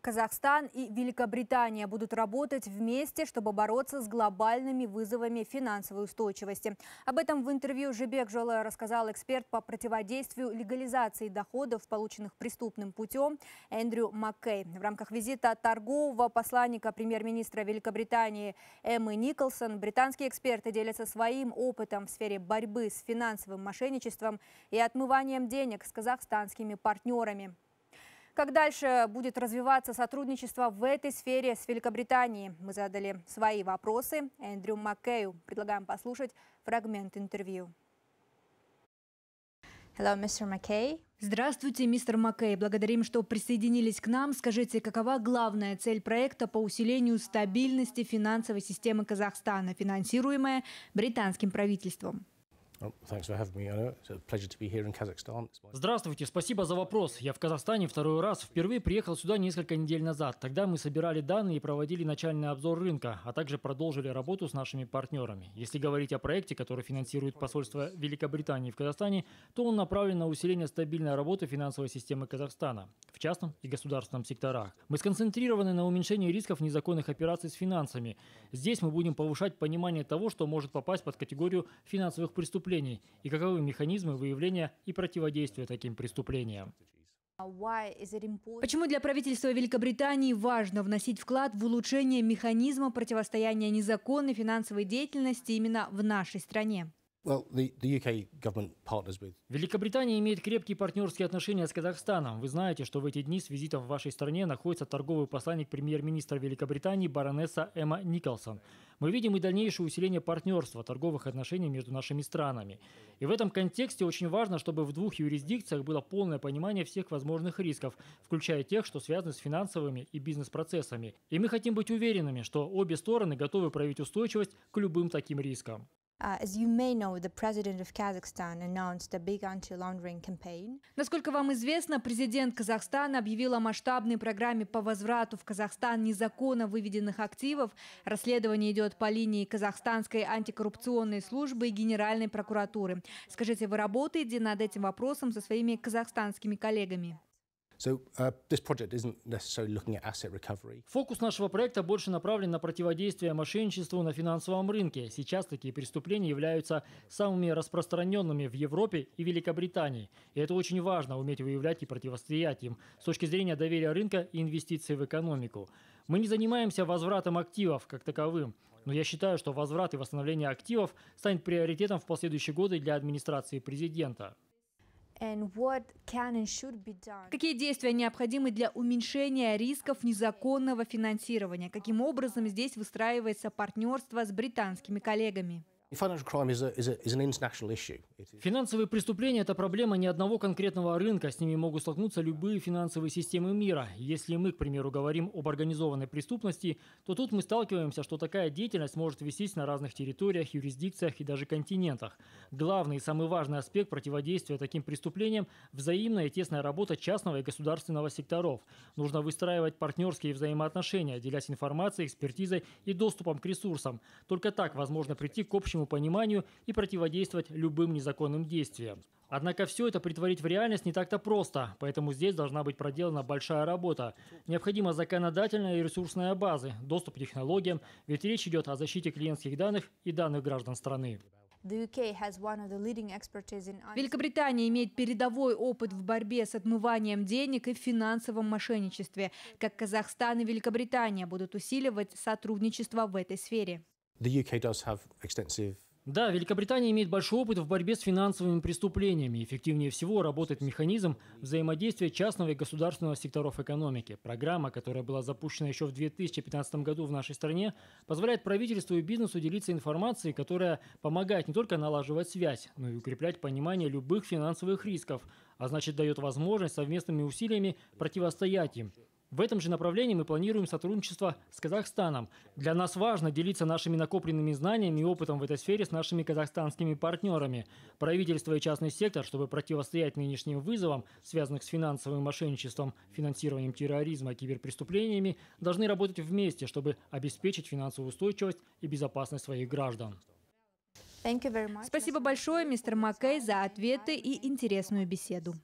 Казахстан и Великобритания будут работать вместе, чтобы бороться с глобальными вызовами финансовой устойчивости. Об этом в интервью Жибек Жола рассказал эксперт по противодействию легализации доходов, полученных преступным путем, Эндрю Маккей. В рамках визита торгового посланника премьер-министра Великобритании Эммы Николсон британские эксперты делятся своим опытом в сфере борьбы с финансовым мошенничеством и отмыванием денег с казахстанскими партнерами. Как дальше будет развиваться сотрудничество в этой сфере с Великобританией? Мы задали свои вопросы Эндрю Маккею. Предлагаем послушать фрагмент интервью. Hello, Mr. McKay. Здравствуйте, мистер Маккей. Благодарим, что присоединились к нам. Скажите, какова главная цель проекта по усилению стабильности финансовой системы Казахстана, финансируемая британским правительством? Здравствуйте, спасибо за вопрос. Я в Казахстане второй раз. Впервые приехал сюда несколько недель назад. Тогда мы собирали данные и проводили начальный обзор рынка, а также продолжили работу с нашими партнерами. Если говорить о проекте, который финансирует посольство Великобритании в Казахстане, то он направлен на усиление стабильной работы финансовой системы Казахстана, в частном и государственном секторах. Мы сконцентрированы на уменьшении рисков незаконных операций с финансами. Здесь мы будем повышать понимание того, что может попасть под категорию финансовых преступлений преступлений и каковы механизмы выявления и противодействия таким преступлениям. Почему для правительства Великобритании важно вносить вклад в улучшение механизма противостояния незаконной финансовой деятельности именно в нашей стране? Великобритания имеет крепкие партнерские отношения с Казахстаном. Вы знаете, что в эти дни с визитом в вашей стране находится торговый посланник премьер-министра Великобритании баронесса Эмма Николсон. Мы видим и дальнейшее усиление партнерства, торговых отношений между нашими странами. И в этом контексте очень важно, чтобы в двух юрисдикциях было полное понимание всех возможных рисков, включая тех, что связаны с финансовыми и бизнес-процессами. И мы хотим быть уверенными, что обе стороны готовы проявить устойчивость к любым таким рискам. Насколько вам известно, президент Казахстана объявил о масштабной программе по возврату в Казахстан незаконно выведенных активов. Расследование идет по линии Казахстанской антикоррупционной службы и Генеральной прокуратуры. Скажите, вы работаете над этим вопросом со своими казахстанскими коллегами? Фокус нашего проекта больше направлен на противодействие мошенничеству на финансовом рынке. Сейчас такие преступления являются самыми распространенными в Европе и Великобритании. И это очень важно, уметь выявлять и противостоять им с точки зрения доверия рынка и инвестиций в экономику. Мы не занимаемся возвратом активов как таковым, но я считаю, что возврат и восстановление активов станет приоритетом в последующие годы для администрации президента. Какие действия необходимы для уменьшения рисков незаконного финансирования? Каким образом здесь выстраивается партнерство с британскими коллегами? Финансовые преступления – это проблема не одного конкретного рынка. С ними могут столкнуться любые финансовые системы мира. Если мы, к примеру, говорим об организованной преступности, то тут мы сталкиваемся, что такая деятельность может вестись на разных территориях, юрисдикциях и даже континентах. Главный и самый важный аспект противодействия таким преступлениям – взаимная и тесная работа частного и государственного секторов. Нужно выстраивать партнерские взаимоотношения, делясь информацией, экспертизой и доступом к ресурсам. Только так возможно прийти к общему общему пониманию и противодействовать любым незаконным действиям. Однако все это притворить в реальность не так-то просто, поэтому здесь должна быть проделана большая работа. Необходима законодательная и ресурсная базы, доступ к технологиям, ведь речь идет о защите клиентских данных и данных граждан страны. Великобритания имеет передовой опыт в борьбе с отмыванием денег и финансовом мошенничестве. Как Казахстан и Великобритания будут усиливать сотрудничество в этой сфере да, Великобритания имеет большой опыт в борьбе с финансовыми преступлениями. Эффективнее всего работает механизм взаимодействия частного и государственного секторов экономики. Программа, которая была запущена еще в 2015 году в нашей стране, позволяет правительству и бизнесу делиться информацией, которая помогает не только налаживать связь, но и укреплять понимание любых финансовых рисков, а значит дает возможность совместными усилиями противостоять им. В этом же направлении мы планируем сотрудничество с Казахстаном. Для нас важно делиться нашими накопленными знаниями и опытом в этой сфере с нашими казахстанскими партнерами. Правительство и частный сектор, чтобы противостоять нынешним вызовам, связанных с финансовым мошенничеством, финансированием терроризма и киберпреступлениями, должны работать вместе, чтобы обеспечить финансовую устойчивость и безопасность своих граждан. Спасибо большое, мистер Маккей, за ответы и интересную беседу.